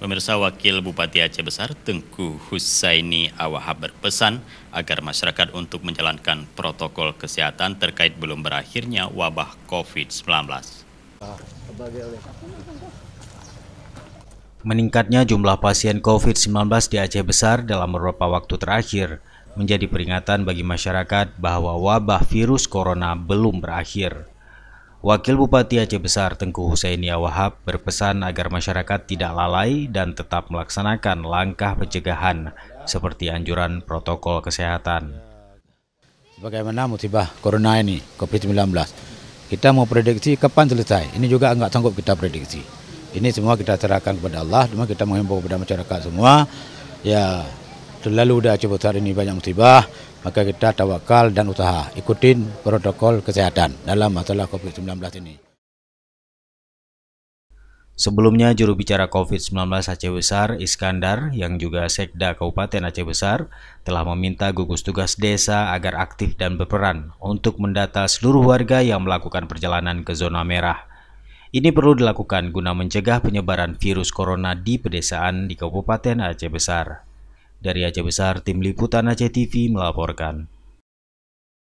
Pemirsa Wakil Bupati Aceh Besar Tengku Husaini Awahab berpesan agar masyarakat untuk menjalankan protokol kesehatan terkait belum berakhirnya wabah COVID-19. Meningkatnya jumlah pasien COVID-19 di Aceh Besar dalam beberapa waktu terakhir menjadi peringatan bagi masyarakat bahwa wabah virus corona belum berakhir. Wakil Bupati Aceh Besar Tengku Husainia Wahab berpesan agar masyarakat tidak lalai dan tetap melaksanakan langkah pencegahan seperti anjuran protokol kesehatan. Bagaimana musibah corona ini, COVID-19, kita mau prediksi kapan selesai. Ini juga nggak sanggup kita prediksi. Ini semua kita serahkan kepada Allah, cuma kita menghimbau kepada masyarakat semua. Ya, terlalu udah Aceh Besar ini banyak musibah, maka kita tawakal dan usaha. Ikutin protokol kesehatan dalam masalah COVID-19 ini. Sebelumnya juru bicara COVID-19 Aceh Besar Iskandar yang juga Sekda Kabupaten Aceh Besar telah meminta gugus tugas desa agar aktif dan berperan untuk mendata seluruh warga yang melakukan perjalanan ke zona merah. Ini perlu dilakukan guna mencegah penyebaran virus corona di pedesaan di Kabupaten Aceh Besar. Dari Aceh Besar, Tim Liputan Aceh TV melaporkan.